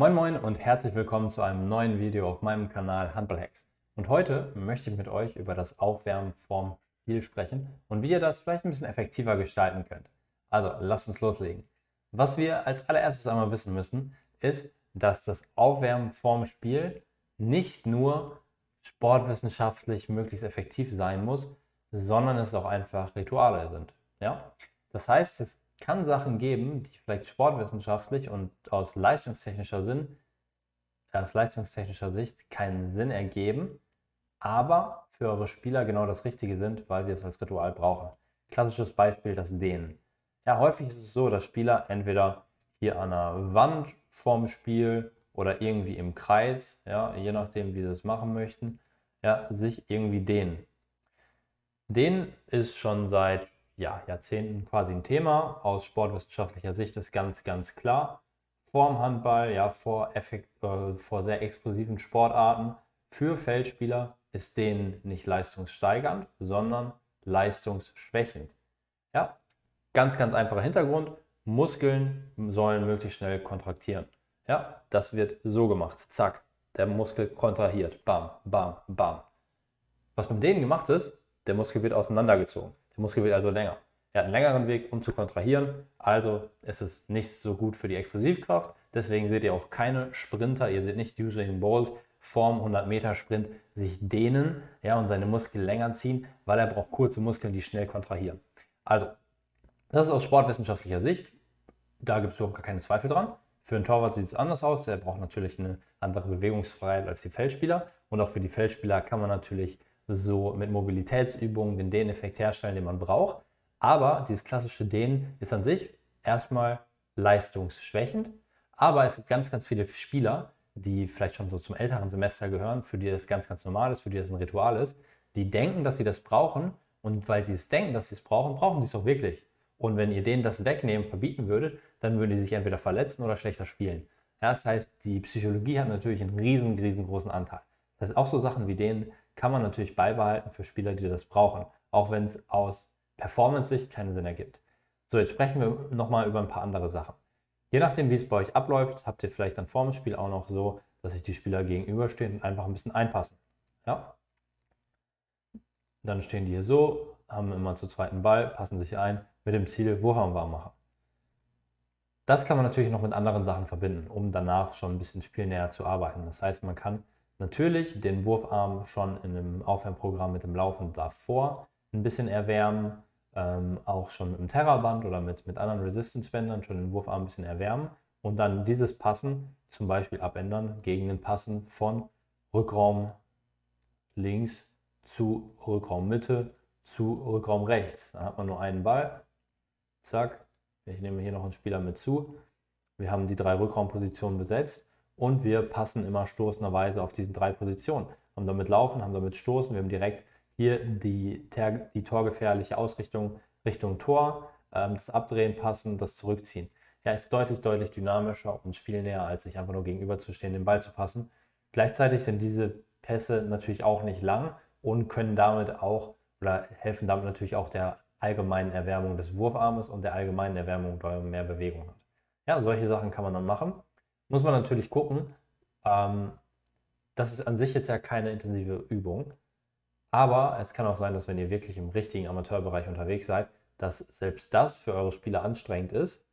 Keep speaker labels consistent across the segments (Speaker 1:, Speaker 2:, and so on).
Speaker 1: Moin Moin und herzlich willkommen zu einem neuen Video auf meinem Kanal Handballhacks. Und heute möchte ich mit euch über das Aufwärmen vorm Spiel sprechen und wie ihr das vielleicht ein bisschen effektiver gestalten könnt. Also lasst uns loslegen. Was wir als allererstes einmal wissen müssen, ist, dass das Aufwärmen vorm Spiel nicht nur sportwissenschaftlich möglichst effektiv sein muss, sondern es auch einfach Rituale sind. Ja? Das heißt, das kann Sachen geben, die vielleicht sportwissenschaftlich und aus leistungstechnischer Sinn, äh, aus leistungstechnischer Sicht keinen Sinn ergeben, aber für eure Spieler genau das Richtige sind, weil sie es als Ritual brauchen. Klassisches Beispiel, das Dehnen. Ja, häufig ist es so, dass Spieler entweder hier an der Wand vorm Spiel oder irgendwie im Kreis, ja, je nachdem, wie sie es machen möchten, ja, sich irgendwie dehnen. Dehnen ist schon seit ja, Jahrzehnten quasi ein Thema. Aus sportwissenschaftlicher Sicht ist ganz, ganz klar. Vorm Handball, ja, vor, Effekt, äh, vor sehr explosiven Sportarten für Feldspieler ist denen nicht leistungssteigernd, sondern leistungsschwächend. Ja, ganz, ganz einfacher Hintergrund. Muskeln sollen möglichst schnell kontraktieren. Ja, das wird so gemacht. Zack, der Muskel kontrahiert. Bam, bam, bam. Was mit denen gemacht ist, der Muskel wird auseinandergezogen. Der Muskel wird also länger. Er hat einen längeren Weg, um zu kontrahieren. Also ist es nicht so gut für die Explosivkraft. Deswegen seht ihr auch keine Sprinter. Ihr seht nicht Usain Bolt vorm 100-Meter-Sprint sich dehnen ja, und seine Muskeln länger ziehen, weil er braucht kurze Muskeln, die schnell kontrahieren. Also, das ist aus sportwissenschaftlicher Sicht. Da gibt es überhaupt gar keine Zweifel dran. Für einen Torwart sieht es anders aus. Der braucht natürlich eine andere Bewegungsfreiheit als die Feldspieler. Und auch für die Feldspieler kann man natürlich so mit Mobilitätsübungen den Dehneffekt herstellen, den man braucht. Aber dieses klassische Dehnen ist an sich erstmal leistungsschwächend. Aber es gibt ganz, ganz viele Spieler, die vielleicht schon so zum älteren Semester gehören, für die das ganz, ganz normal ist, für die das ein Ritual ist, die denken, dass sie das brauchen. Und weil sie es denken, dass sie es brauchen, brauchen sie es auch wirklich. Und wenn ihr denen das wegnehmen, verbieten würdet, dann würden die sich entweder verletzen oder schlechter spielen. Ja, das heißt, die Psychologie hat natürlich einen riesen, riesengroßen Anteil. Das heißt, auch so Sachen wie denen, kann man natürlich beibehalten für Spieler, die das brauchen, auch wenn es aus Performance-Sicht keinen Sinn ergibt. So, jetzt sprechen wir nochmal über ein paar andere Sachen. Je nachdem, wie es bei euch abläuft, habt ihr vielleicht dann vor dem Spiel auch noch so, dass sich die Spieler gegenüberstehen und einfach ein bisschen einpassen. Ja? Dann stehen die hier so, haben immer zu zweiten Ball, passen sich ein mit dem Ziel, Wurhauen wir machen. Das kann man natürlich noch mit anderen Sachen verbinden, um danach schon ein bisschen spielnäher zu arbeiten. Das heißt, man kann Natürlich den Wurfarm schon in einem Aufwärmprogramm mit dem Laufen davor ein bisschen erwärmen, ähm, auch schon mit dem Terraband oder mit, mit anderen Resistance-Bändern schon den Wurfarm ein bisschen erwärmen und dann dieses Passen zum Beispiel abändern gegen den Passen von Rückraum links zu Rückraum Mitte zu Rückraum rechts. Dann hat man nur einen Ball. Zack. Ich nehme hier noch einen Spieler mit zu. Wir haben die drei Rückraumpositionen besetzt und wir passen immer stoßenderweise auf diesen drei Positionen. Haben damit Laufen, haben damit Stoßen, wir haben direkt hier die, die torgefährliche Ausrichtung Richtung Tor, ähm, das Abdrehen passen, das Zurückziehen. Ja, ist deutlich, deutlich dynamischer und spielnäher, als sich einfach nur gegenüberzustehen, den Ball zu passen. Gleichzeitig sind diese Pässe natürlich auch nicht lang und können damit auch oder helfen damit natürlich auch der allgemeinen Erwärmung des Wurfarmes und der allgemeinen Erwärmung, weil man mehr Bewegung hat. Ja, solche Sachen kann man dann machen. Muss man natürlich gucken. Ähm, das ist an sich jetzt ja keine intensive Übung. Aber es kann auch sein, dass wenn ihr wirklich im richtigen Amateurbereich unterwegs seid, dass selbst das für eure Spieler anstrengend ist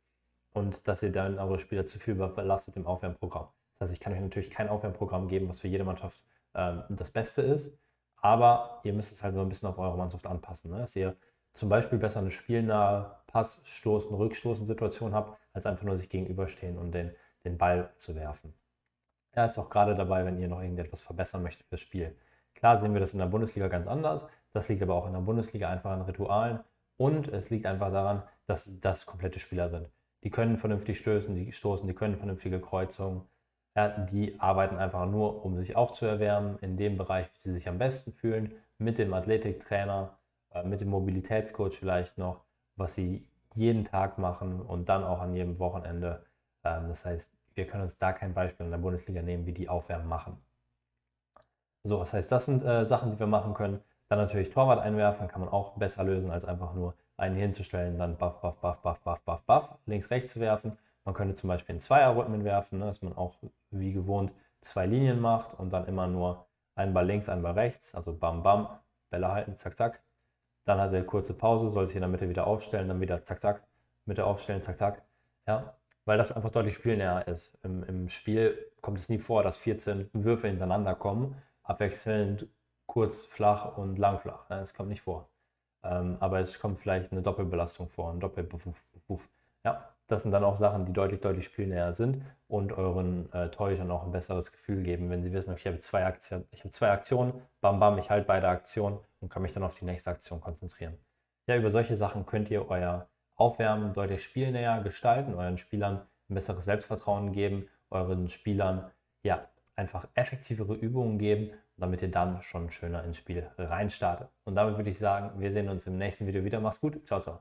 Speaker 1: und dass ihr dann eure Spieler zu viel belastet im Aufwärmprogramm. Das heißt, ich kann euch natürlich kein Aufwärmprogramm geben, was für jede Mannschaft ähm, das Beste ist, aber ihr müsst es halt so ein bisschen auf eure Mannschaft anpassen, ne? dass ihr zum Beispiel besser eine spielnahe Passstoßen, Rückstoßen-Situation habt, als einfach nur sich gegenüberstehen und den den Ball zu werfen. Er ist auch gerade dabei, wenn ihr noch irgendetwas verbessern möchtet fürs Spiel. Klar sehen wir das in der Bundesliga ganz anders. Das liegt aber auch in der Bundesliga einfach an Ritualen und es liegt einfach daran, dass das komplette Spieler sind. Die können vernünftig stößen, die stoßen, die können vernünftige Kreuzungen. Ja, die arbeiten einfach nur, um sich aufzuerwärmen, in dem Bereich, wie sie sich am besten fühlen, mit dem Athletiktrainer, äh, mit dem Mobilitätscoach vielleicht noch, was sie jeden Tag machen und dann auch an jedem Wochenende ähm, das heißt, wir können uns da kein Beispiel in der Bundesliga nehmen, wie die Aufwärmen machen. So, das heißt, das sind äh, Sachen, die wir machen können. Dann natürlich Torwart einwerfen, kann man auch besser lösen, als einfach nur einen hinzustellen, dann baff, baff, baff, baff, baff, baff, buff, links, rechts zu werfen. Man könnte zum Beispiel in Zweierrhythmen werfen, ne, dass man auch wie gewohnt zwei Linien macht und dann immer nur einen Ball links, einen Ball rechts, also bam, bam, Bälle halten, zack, zack. Dann hat er eine kurze Pause, soll sich in der Mitte wieder aufstellen, dann wieder zack, zack, Mitte aufstellen, zack, zack. Ja, weil das einfach deutlich spielnäher ist. Im, Im, Spiel kommt es nie vor, dass 14 Würfe hintereinander kommen, abwechselnd kurz, flach und lang flach. Es kommt nicht vor. Ähm, aber es kommt vielleicht eine Doppelbelastung vor, ein Doppelbuff. Ja, das sind dann auch Sachen, die deutlich, deutlich spielnäher sind und euren äh, Torhütern auch ein besseres Gefühl geben, wenn sie wissen, okay, ich habe zwei, Aktien, ich habe zwei Aktionen, bam, bam, ich halte beide Aktionen und kann mich dann auf die nächste Aktion konzentrieren. Ja, über solche Sachen könnt ihr euer aufwärmen, deutlich spielnäher gestalten, euren Spielern ein besseres Selbstvertrauen geben, euren Spielern ja einfach effektivere Übungen geben, damit ihr dann schon schöner ins Spiel reinstartet. Und damit würde ich sagen, wir sehen uns im nächsten Video wieder. Mach's gut. Ciao, ciao.